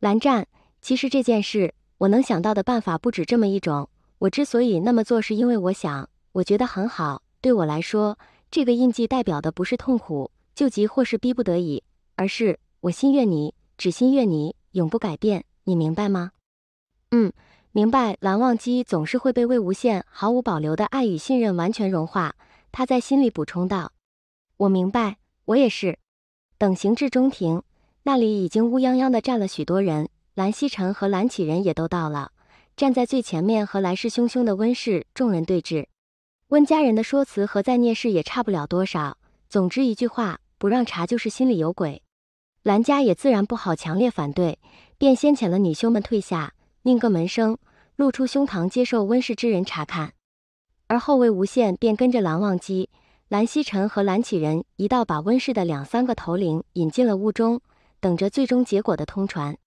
蓝湛，其实这件事我能想到的办法不止这么一种。我之所以那么做，是因为我想，我觉得很好。对我来说，这个印记代表的不是痛苦、救急或是逼不得已，而是我心悦你，只心悦你，永不改变。你明白吗？嗯，明白。蓝忘机总是会被魏无羡毫无保留的爱与信任完全融化。他在心里补充道：“我明白，我也是。”等行至中庭。那里已经乌泱泱的站了许多人，蓝曦臣和蓝启仁也都到了，站在最前面和来势汹汹的温氏众人对峙。温家人的说辞和在聂氏也差不了多少，总之一句话，不让查就是心里有鬼。蓝家也自然不好强烈反对，便先遣了女修们退下，命个门生露出胸膛接受温氏之人查看。而后魏无羡便跟着蓝忘机、蓝曦臣和蓝启仁一道，把温氏的两三个头领引进了屋中。等着最终结果的通传，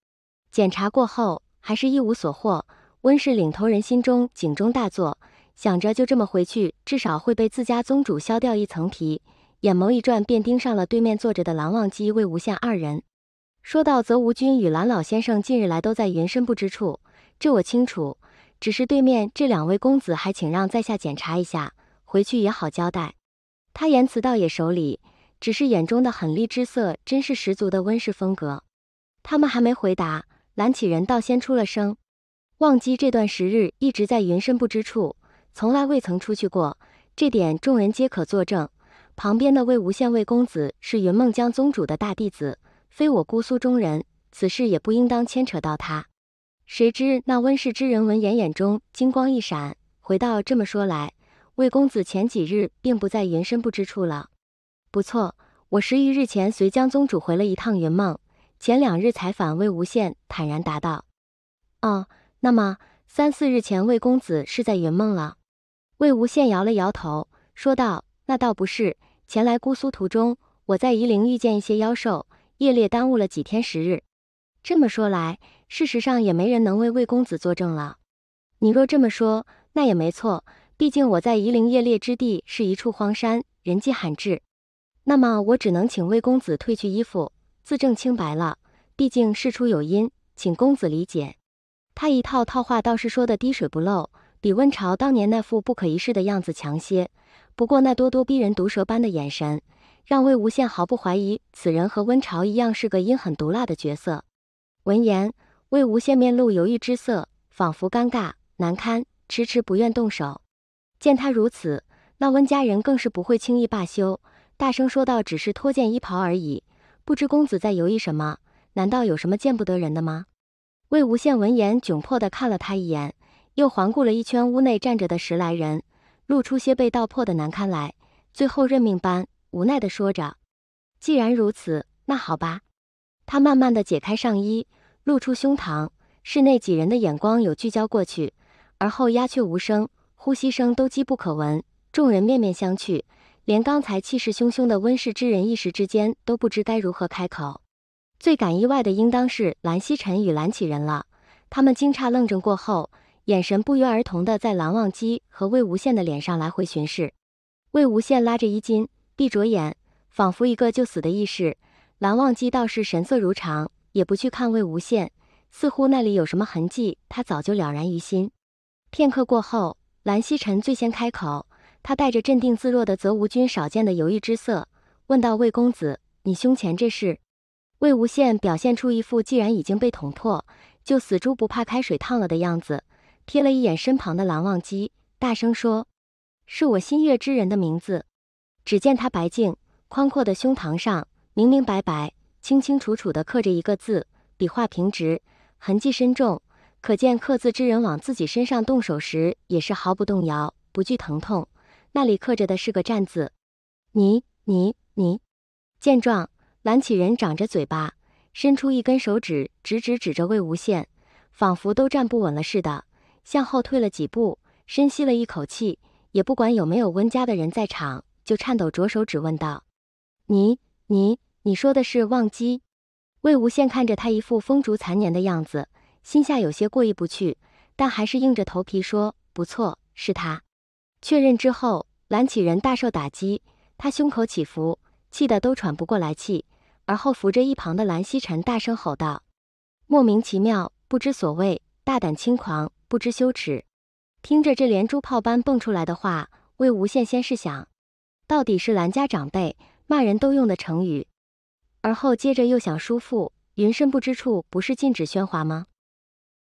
检查过后还是一无所获，温氏领头人心中警钟大作，想着就这么回去，至少会被自家宗主削掉一层皮。眼眸一转，便盯上了对面坐着的蓝忘机、魏无羡二人。说到，则无君与蓝老先生近日来都在云深不知处，这我清楚，只是对面这两位公子，还请让在下检查一下，回去也好交代。他言辞倒也守礼。只是眼中的狠厉之色，真是十足的温氏风格。他们还没回答，蓝启人倒先出了声：“忘机这段时日一直在云深不知处，从来未曾出去过，这点众人皆可作证。”旁边的魏无羡魏公子是云梦江宗主的大弟子，非我姑苏中人，此事也不应当牵扯到他。谁知那温氏之人闻言，眼中金光一闪，回到这么说来，魏公子前几日并不在云深不知处了。”不错，我十余日前随江宗主回了一趟云梦，前两日才返。魏无羡坦然答道：“哦，那么三四日前魏公子是在云梦了？”魏无羡摇了摇头，说道：“那倒不是，前来姑苏途中，我在夷陵遇见一些妖兽，夜猎耽误了几天时日。这么说来，事实上也没人能为魏公子作证了。你若这么说，那也没错，毕竟我在夷陵夜猎之地是一处荒山，人迹罕至。”那么我只能请魏公子褪去衣服，自证清白了。毕竟事出有因，请公子理解。他一套套话倒是说的滴水不漏，比温晁当年那副不可一世的样子强些。不过那咄咄逼人、毒舌般的眼神，让魏无羡毫不怀疑此人和温晁一样是个阴狠毒辣的角色。闻言，魏无羡面露犹豫之色，仿佛尴尬难堪，迟迟不愿动手。见他如此，那温家人更是不会轻易罢休。大声说道：“只是脱件衣袍而已，不知公子在犹豫什么？难道有什么见不得人的吗？”魏无羡闻言窘迫地看了他一眼，又环顾了一圈屋内站着的十来人，露出些被道破的难堪来，最后认命般无奈地说着：“既然如此，那好吧。”他慢慢地解开上衣，露出胸膛，室内几人的眼光有聚焦过去，而后鸦雀无声，呼吸声都机不可闻，众人面面相觑。连刚才气势汹汹的温氏之人，一时之间都不知该如何开口。最感意外的，应当是蓝曦臣与蓝启仁了。他们惊诧愣怔过后，眼神不约而同地在蓝忘机和魏无羡的脸上来回巡视。魏无羡拉着衣襟，闭着眼，仿佛一个就死的意识。蓝忘机倒是神色如常，也不去看魏无羡，似乎那里有什么痕迹，他早就了然于心。片刻过后，蓝曦臣最先开口。他带着镇定自若的则无君少见的犹豫之色，问道：“魏公子：“你胸前这是？”魏无羡表现出一副既然已经被捅破，就死猪不怕开水烫了的样子，瞥了一眼身旁的蓝忘机，大声说：“是我心月之人的名字。”只见他白净宽阔的胸膛上，明明白白、清清楚楚地刻着一个字，笔画平直，痕迹深重，可见刻字之人往自己身上动手时，也是毫不动摇，不惧疼痛。那里刻着的是个“战”字，你你你！见状，蓝启仁长着嘴巴，伸出一根手指，直直指着魏无羡，仿佛都站不稳了似的，向后退了几步，深吸了一口气，也不管有没有温家的人在场，就颤抖着手指问道：“你你你说的是忘机？”魏无羡看着他一副风烛残年的样子，心下有些过意不去，但还是硬着头皮说：“不错，是他。”确认之后，蓝启仁大受打击，他胸口起伏，气得都喘不过来气，而后扶着一旁的蓝希臣大声吼道：“莫名其妙，不知所谓，大胆轻狂，不知羞耻。”听着这连珠炮般蹦出来的话，魏无羡先是想，到底是蓝家长辈骂人都用的成语，而后接着又想叔父云深不知处不是禁止喧哗吗？